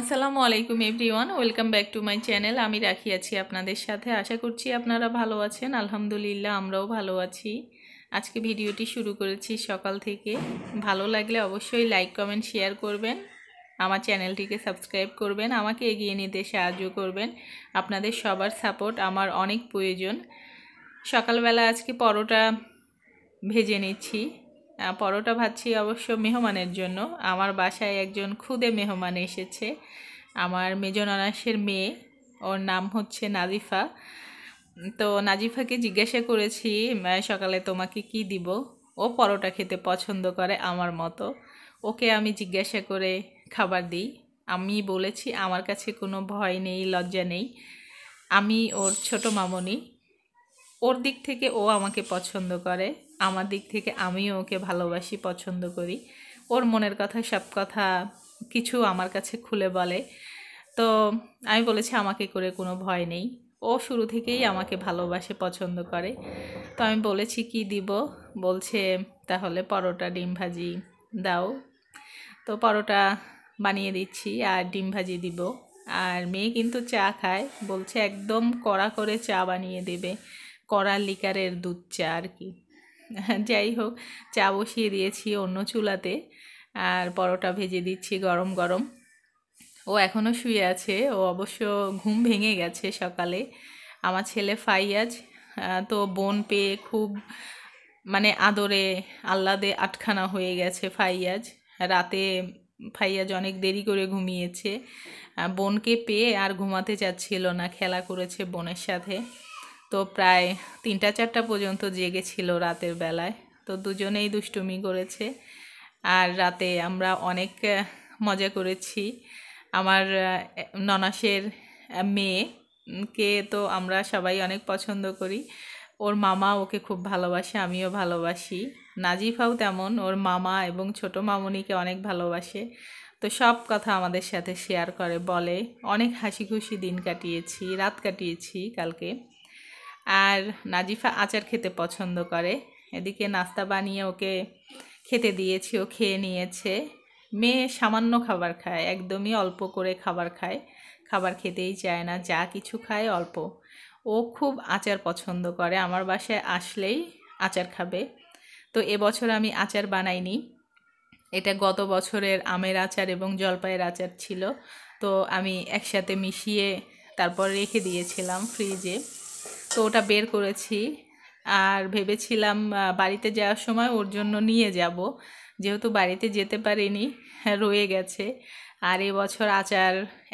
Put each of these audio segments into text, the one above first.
আসসালামু আলাইকুম everyone welcome back to my channel আমি রাখি আছি আপনাদের সাথে আশা করছি আপনারা ভালো আছেন আলহামদুলিল্লাহ আমরাও ভালো আছি আজকে ভিডিওটি শুরু করেছি সকাল থেকে ভালো লাগলে অবশ্যই লাইক কমেন্ট শেয়ার করবেন আমার চ্যানেলটিকে সাবস্ক্রাইব করবেন আমাকে এগিয়ে নিতে সাহায্য করবেন আপনাদের সবার সাপোর্ট আমার অনেক প্রয়োজন সকালবেলা আজকে পরোটা ভেজে নিচ্ছি পরোটা ভাজছি অবশ্য মেহমানের জন্য আমার বাসায় একজন খুদে মেহমান এসেছে আমার মেজননাসের মেয়ে ওর নাম হচ্ছে নাজিফা তো নাজিফাকে জিজ্ঞাসা করেছি সকালে তোমাকে কি দিব ও পরোটা খেতে পছন্দ করে আমার মতো ওকে আমি জিজ্ঞাসা করে খাবার দিই আমি বলেছি আমার কাছে কোনো ভয় নেই লজ্জা নেই আমি ওর ছোট মামনি ওর দিক থেকে ও আমাকে পছন্দ করে আমার দিক থেকে আমিও ওকে ভালোবাসি পছন্দ করি ওর মনের কথা সব কথা কিছু আমার কাছে খুলে বলে তো আমি বলেছি আমাকে করে কোনো ভয় নেই ও শুরু থেকেই আমাকে ভালোবাসে পছন্দ করে তো আমি বলেছি কি দিব বলছে তাহলে পরোটা ডিম ভাজি দাও তো পরোটা বানিয়ে দিচ্ছি আর ডিম ভাজি দিব আর মেয়ে কিন্তু চা খায় বলছে একদম কড়া করে চা বানিয়ে দেবে কড়া লিকারের দুধ চা আর কি যাই হোক চা বসিয়ে দিয়েছি অন্য চুলাতে আর পরোটা ভেজে দিচ্ছি গরম গরম ও এখনও শুয়ে আছে ও অবশ্য ঘুম ভেঙে গেছে সকালে আমার ছেলে ফাইয়াজ তো বোন পেয়ে খুব মানে আদরে আহ্লাদে আটখানা হয়ে গেছে ফাইয়াজ রাতে ফাইয়াজ অনেক দেরি করে ঘুমিয়েছে বোনকে পেয়ে আর ঘুমাতে যাচ্ছিল না খেলা করেছে বোনের সাথে তো প্রায় তিনটা চারটা পর্যন্ত ছিল রাতের বেলায় তো দুজনেই দুষ্টুমি করেছে আর রাতে আমরা অনেক মজা করেছি আমার ননাসের মেয়ে কে তো আমরা সবাই অনেক পছন্দ করি ওর মামা ওকে খুব ভালোবাসে আমিও ভালোবাসি নাজিফাও তেমন ওর মামা এবং ছোট মামনিকে অনেক ভালোবাসে তো সব কথা আমাদের সাথে শেয়ার করে বলে অনেক হাসি খুশি দিন কাটিয়েছি রাত কাটিয়েছি কালকে আর নাজিফা আচার খেতে পছন্দ করে এদিকে নাস্তা বানিয়ে ওকে খেতে দিয়েছি ও খেয়ে নিয়েছে মেয়ে সামান্য খাবার খায় একদমই অল্প করে খাবার খায় খাবার খেতেই চায় না যা কিছু খায় অল্প ও খুব আচার পছন্দ করে আমার বাসায় আসলেই আচার খাবে তো এবছর আমি আচার বানাইনি এটা গত বছরের আমের আচার এবং জলপাইয়ের আচার ছিল তো আমি একসাথে মিশিয়ে তারপর রেখে দিয়েছিলাম ফ্রিজে তো ওটা বের করেছি আর ভেবেছিলাম বাড়িতে যাওয়ার সময় ওর জন্য নিয়ে যাব যেহেতু বাড়িতে যেতে পারিনি হ্যাঁ, রয়ে গেছে আর এবছর আচার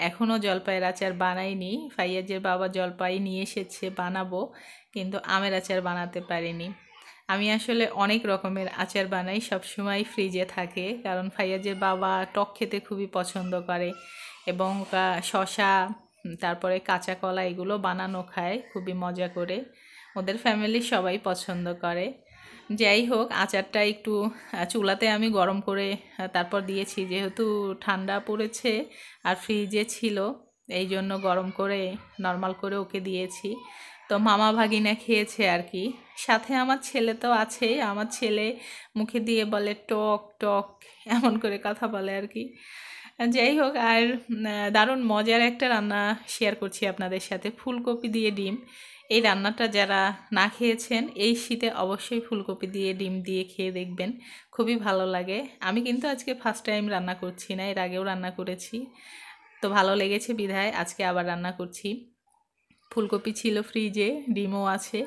এখনও জলপাইয়ের আচার বানাইনি ফাইয়াজের বাবা জলপাই নিয়ে এসেছে বানাবো কিন্তু আমের আচার বানাতে পারিনি আমি আসলে অনেক রকমের আচার বানাই সবসময় ফ্রিজে থাকে কারণ ফাইয়াজের বাবা টক খেতে খুবই পছন্দ করে এবং শশা তারপরে কাঁচা কলা এগুলো বানানো খায় খুবই মজা করে ওদের ফ্যামিলি সবাই পছন্দ করে যাই হোক আচারটা একটু চুলাতে আমি গরম করে তারপর দিয়েছি যেহেতু ঠান্ডা পড়েছে আর ফ্রিজে ছিল এই জন্য গরম করে নর্মাল করে ওকে দিয়েছি তো মামা ভাগিনা খেয়েছে আর কি সাথে আমার ছেলে তো আছে আমার ছেলে মুখে দিয়ে বলে টক টক এমন করে কথা বলে আর কি যাই হোক আর দারুণ মজার একটা রান্না শেয়ার করছি আপনাদের সাথে ফুলকপি দিয়ে ডিম এই রান্নাটা যারা না খেয়েছেন এই শীতে অবশ্যই ফুলকপি দিয়ে ডিম দিয়ে খেয়ে দেখবেন খুবই ভালো লাগে আমি কিন্তু আজকে ফার্স্ট টাইম রান্না করছি না এর আগেও রান্না করেছি তো ভালো লেগেছে বিধায় আজকে আবার রান্না করছি ফুলকপি ছিল ফ্রিজে ডিমও আছে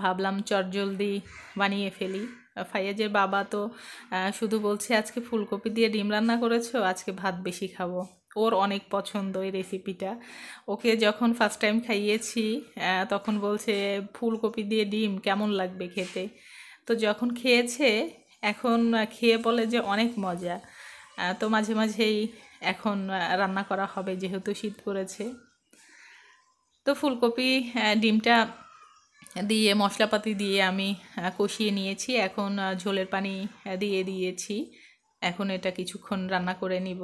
ভাবলাম চটজলদি বানিয়ে ফেলি ফাইয়াজের বাবা তো শুধু বলছে আজকে ফুলকপি দিয়ে ডিম রান্না করেছো আজকে ভাত বেশি খাবো ওর অনেক পছন্দ এই রেসিপিটা ওকে যখন ফার্স্ট টাইম খাইয়েছি তখন বলছে ফুলকপি দিয়ে ডিম কেমন লাগবে খেতে তো যখন খেয়েছে এখন খেয়ে বলে যে অনেক মজা তো মাঝে মাঝেই এখন রান্না করা হবে যেহেতু শীত পড়েছে তো ফুলকপি ডিমটা দিয়ে মশলাপাতি দিয়ে আমি কষিয়ে নিয়েছি এখন ঝোলের পানি দিয়ে দিয়েছি এখন এটা কিছুক্ষণ রান্না করে নিব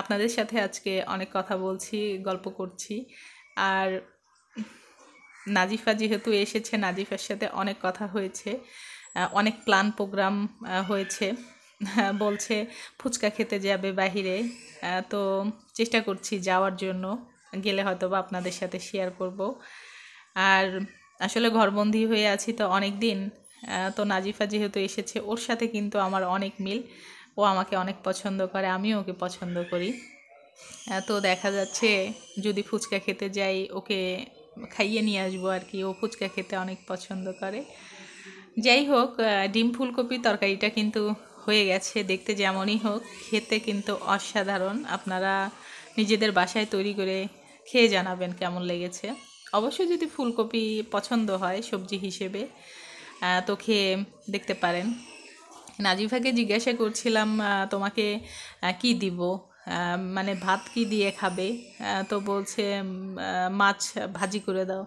আপনাদের সাথে আজকে অনেক কথা বলছি গল্প করছি আর নাজিফা যেহেতু এসেছে নাজিফার সাথে অনেক কথা হয়েছে অনেক প্ল্যান প্রোগ্রাম হয়েছে হ্যাঁ, বলছে ফুচকা খেতে যাবে বাহিরে তো চেষ্টা করছি যাওয়ার জন্য গেলে হয়তো বা আপনাদের সাথে শেয়ার করব আর আসলে ঘরবন্দি হয়ে আছি তো অনেক দিন তো নাজিফা যেহেতু এসেছে ওর সাথে কিন্তু আমার অনেক মিল ও আমাকে অনেক পছন্দ করে আমিও ওকে পছন্দ করি তো দেখা যাচ্ছে যদি ফুচকা খেতে যাই ওকে খাইয়ে নিয়ে আসবো আর কি ও ফুচকা খেতে অনেক পছন্দ করে যাই হোক ডিম ফুলকপি তরকারিটা কিন্তু হয়ে গেছে দেখতে যেমনই হোক খেতে কিন্তু অসাধারণ আপনারা নিজেদের বাসায় তৈরি করে খেয়ে জানাবেন কেমন লেগেছে অবশ্যই যদি ফুলকপি পছন্দ হয় সবজি হিসেবে তো খেয়ে দেখতে পারেন নাজিফাকে জিজ্ঞাসা করছিলাম তোমাকে কি দিব মানে ভাত কি দিয়ে খাবে তো বলছে মাছ ভাজি করে দাও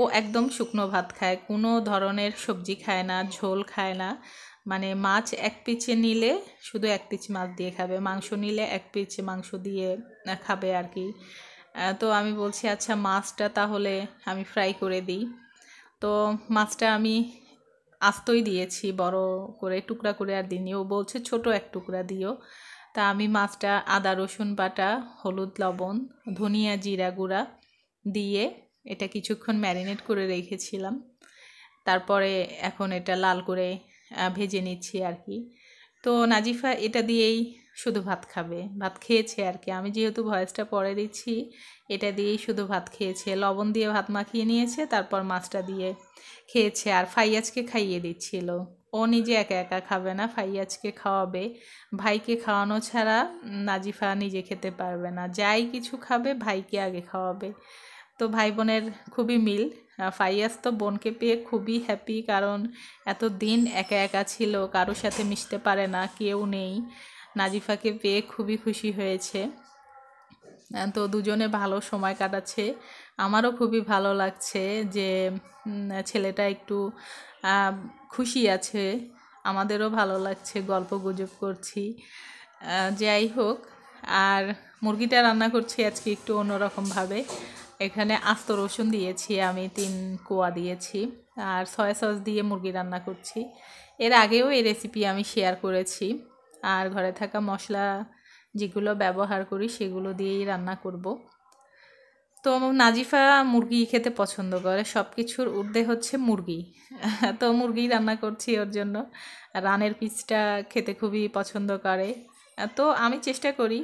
ও একদম শুকনো ভাত খায় কোনো ধরনের সবজি খায় না ঝোল খায় না মানে মাছ এক পিচে নিলে শুধু এক পিচ মাছ দিয়ে খাবে মাংস নিলে এক পিচ মাংস দিয়ে খাবে আর কি তো আমি বলছি আচ্ছা মাছটা তাহলে আমি ফ্রাই করে দিই তো মাছটা আমি আস্তই দিয়েছি বড় করে টুকরা করে আর দিইনি ও বলছে ছোট এক টুকরা দিও তা আমি মাছটা আদা রসুন বাটা হলুদ লবণ ধনিয়া জিরা গুঁড়া দিয়ে এটা কিছুক্ষণ ম্যারিনেট করে রেখেছিলাম তারপরে এখন এটা লাল করে ভেজে নিচ্ছি আর কি তো নাজিফা এটা দিয়েই শুধু ভাত খাবে ভাত খেয়েছে আর কি আমি যেহেতু ভয়েসটা পরে দিচ্ছি এটা দিয়েই শুধু ভাত খেয়েছে লবণ দিয়ে ভাত মাখিয়ে নিয়েছে তারপর মাছটা দিয়ে খেয়েছে আর ফাইয়াজকে খাইয়ে দিচ্ছিল ও নিজে একা একা খাবে না ফাইয়াজকে খাওয়াবে ভাইকে খাওয়ানো ছাড়া নাজিফা নিজে খেতে পারবে না যাই কিছু খাবে ভাইকে আগে খাওয়াবে তো ভাই বোনের খুবই মিল ফাইয়াজ তো বোনকে পেয়ে খুবই হ্যাপি কারণ এত দিন একা একা ছিল কারোর সাথে মিশতে পারে না কেউ নেই নাজিফাকে পেয়ে খুবই খুশি হয়েছে তো দুজনে ভালো সময় কাটাচ্ছে আমারও খুবই ভালো লাগছে যে ছেলেটা একটু খুশি আছে আমাদেরও ভালো লাগছে গল্প গুজব করছি যাই হোক আর মুরগিটা রান্না করছি আজকে একটু অন্যরকমভাবে এখানে আস্ত রসুন দিয়েছি আমি তিন কোয়া দিয়েছি আর সয়া সস দিয়ে মুরগি রান্না করছি এর আগেও এই রেসিপি আমি শেয়ার করেছি আর ঘরে থাকা মশলা যেগুলো ব্যবহার করি সেগুলো দিয়েই রান্না করব তো নাজিফা মুরগি খেতে পছন্দ করে সব কিছুর ঊর্ধ্বে হচ্ছে মুরগি তো মুরগি রান্না করছি ওর জন্য রানের পিচটা খেতে খুবই পছন্দ করে তো আমি চেষ্টা করি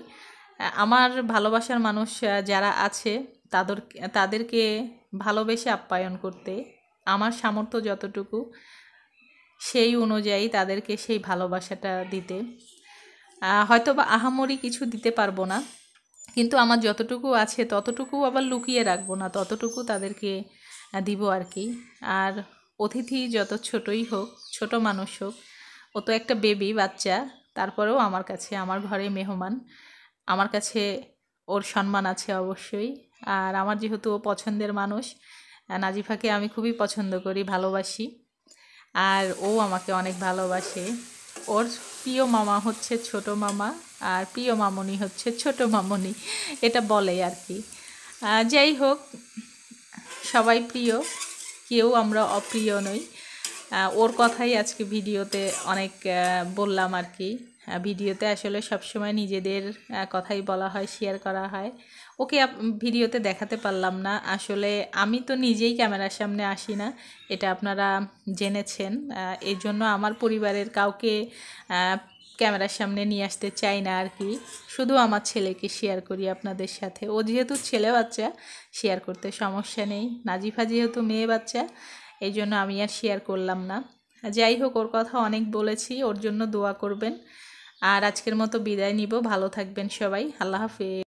আমার ভালোবাসার মানুষ যারা আছে তাদের তাদেরকে ভালোবেসে আপ্যায়ন করতে আমার সামর্থ্য যতটুকু সেই অনুযায়ী তাদেরকে সেই ভালোবাসাটা দিতে হয়তো বা আহামরি কিছু দিতে পারবো না কিন্তু আমার যতটুকু আছে ততটুকু আবার লুকিয়ে রাখবো না ততটুকু তাদেরকে দিব আর কি আর অতিথি যত ছোটই হোক ছোট মানুষ হোক ও তো একটা বেবি বাচ্চা তারপরেও আমার কাছে আমার ঘরে মেহমান আমার কাছে ওর সম্মান আছে অবশ্যই আর আমার যেহেতু ও পছন্দের মানুষ নাজিফাকে আমি খুবই পছন্দ করি ভালোবাসি আর ও আমাকে অনেক ভালোবাসে ওর প্রিয় মামা হচ্ছে ছোট মামা আর প্রিয় মামনি হচ্ছে ছোট মামনি এটা বলে আর কি যাই হোক সবাই প্রিয় কেউ আমরা অপ্রিয় নই ওর কথাই আজকে ভিডিওতে অনেক বললাম আর কি ভিডিওতে আসলে সবসময় নিজেদের কথাই বলা হয় শেয়ার করা হয় ওকে ভিডিওতে দেখাতে পারলাম না আসলে আমি তো নিজেই ক্যামেরার সামনে আসি না এটা আপনারা জেনেছেন এর জন্য আমার পরিবারের কাউকে ক্যামেরার সামনে নিয়ে আসতে চাই না আর কি শুধু আমার ছেলেকে শেয়ার করি আপনাদের সাথে ও যেহেতু ছেলে বাচ্চা শেয়ার করতে সমস্যা নেই নাজিফা যেহেতু মেয়ে বাচ্চা এই জন্য আমি আর শেয়ার করলাম না যাই হোক ওর কথা অনেক বলেছি ওর জন্য দোয়া করবেন আর আজকের মতো বিদায় নিব ভালো থাকবেন সবাই আল্লাহ হাফিজ